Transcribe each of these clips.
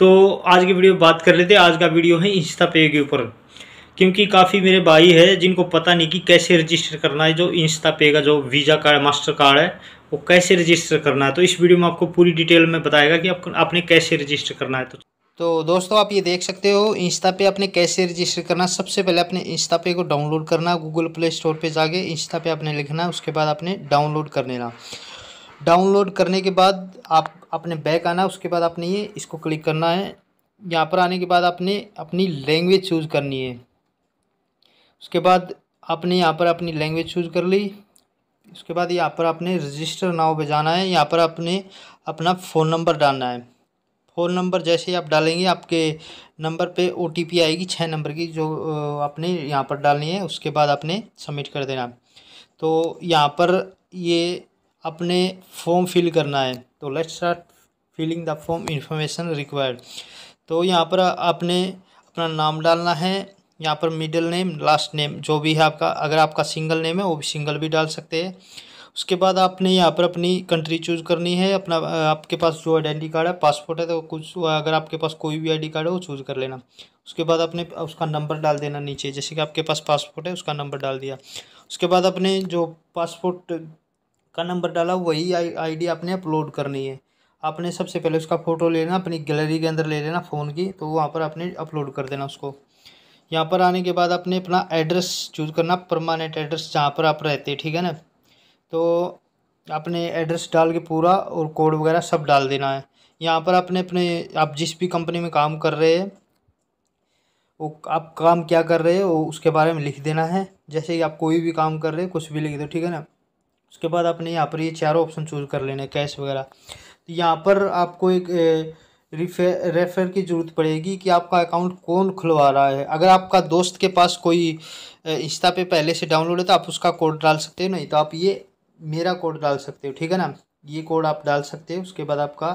तो आज की वीडियो बात कर लेते हैं आज का वीडियो है इंस्टा पे के ऊपर क्योंकि काफ़ी मेरे भाई है जिनको पता नहीं कि कैसे रजिस्टर करना है जो इंस्टा पे का जो वीज़ा कार्ड मास्टर कार्ड है वो कैसे रजिस्टर करना है तो इस वीडियो में आपको पूरी डिटेल में बताएगा कि आप, आपने कैसे रजिस्टर करना है तो तो दोस्तों आप ये देख सकते हो इंस्टा पे आपने कैसे रजिस्टर करना सबसे पहले आपने इंस्टा पे को डाउनलोड करना गूगल प्ले स्टोर पे जाके इंस्टा पे आपने लिखना उसके बाद आपने डाउनलोड कर लेना डाउनलोड करने के बाद आप अपने बैक आना है उसके बाद आपने ये इसको क्लिक करना है यहाँ पर आने के बाद आपने अपनी लैंग्वेज चूज़ करनी है उसके बाद आपने यहाँ पर अपनी लैंग्वेज चूज़ कर ली उसके बाद यहाँ पर आपने रजिस्टर नाव पे जाना है यहाँ पर आपने अपना फ़ोन नंबर डालना है फ़ोन नंबर जैसे ही आप डालेंगे आपके नंबर पे ओ आएगी छः नंबर की जो आपने यहाँ पर डालनी है उसके बाद आपने सबमिट कर देना तो यहाँ पर ये अपने फॉर्म फिल करना है तो let's start filling the form information required तो यहाँ पर आपने अपना नाम डालना है यहाँ पर मिडिल नेम लास्ट नेम जो भी है आपका अगर आपका सिंगल नेम है वो भी सिंगल भी डाल सकते हैं उसके बाद आपने यहाँ पर अपनी कंट्री चूज़ करनी है अपना आपके पास जो आइडेंटी कार्ड है पासपोर्ट है तो कुछ अगर आपके पास कोई भी आई कार्ड है वो चूज़ कर लेना उसके बाद आपने उसका नंबर डाल देना नीचे जैसे कि आपके पास पासपोर्ट है उसका नंबर डाल दिया उसके बाद अपने जो पासपोर्ट का नंबर डाला वही आईडी आपने अपलोड करनी है आपने सबसे पहले उसका फ़ोटो लेना अपनी गैलरी के अंदर ले लेना फ़ोन की तो वहाँ पर आपने अपलोड कर देना उसको यहाँ पर आने के बाद आपने अपना एड्रेस चूज़ करना परमानेंट एड्रेस जहाँ पर आप रहते हैं ठीक है ना तो आपने एड्रेस डाल के पूरा और कोड वगैरह सब डाल देना है यहाँ पर आपने अपने आप जिस भी कंपनी में काम कर रहे हैं वो आप काम क्या कर रहे हो उसके बारे में लिख देना है जैसे कि आप कोई भी काम कर रहे हैं कुछ भी लिख दो ठीक है ना उसके बाद आपने यहाँ पर ये चारों ऑप्शन चूज़ कर लेने कैश वगैरह तो यहाँ पर आपको एक रेफर रेफर की ज़रूरत पड़ेगी कि आपका अकाउंट कौन खुलवा रहा है अगर आपका दोस्त के पास कोई इंस्टा पे पहले से डाउनलोड है तो आप उसका कोड डाल सकते हो नहीं तो आप ये मेरा कोड डाल सकते हो ठीक है ना ये कोड आप डाल सकते हो उसके बाद आपका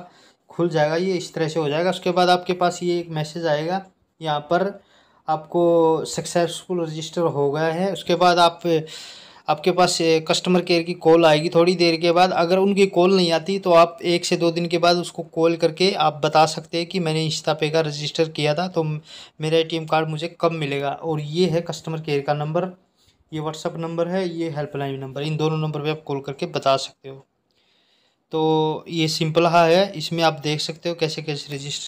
खुल जाएगा ये इस तरह से हो जाएगा उसके बाद आपके पास ये एक मैसेज आएगा यहाँ पर आपको सक्सेसफुल रजिस्टर हो गया है उसके बाद आप आपके पास कस्टमर केयर की कॉल आएगी थोड़ी देर के बाद अगर उनकी कॉल नहीं आती तो आप एक से दो दिन के बाद उसको कॉल करके आप बता सकते हैं कि मैंने इंस्टा पे का रजिस्टर किया था तो मेरा एटीएम कार्ड मुझे कब मिलेगा और ये है कस्टमर केयर का नंबर ये व्हाट्सअप नंबर है ये हेल्पलाइन नंबर इन दोनों नंबर पर आप कॉल करके बता सकते हो तो ये सिंपल हा है इसमें आप देख सकते हो कैसे कैसे रजिस्टर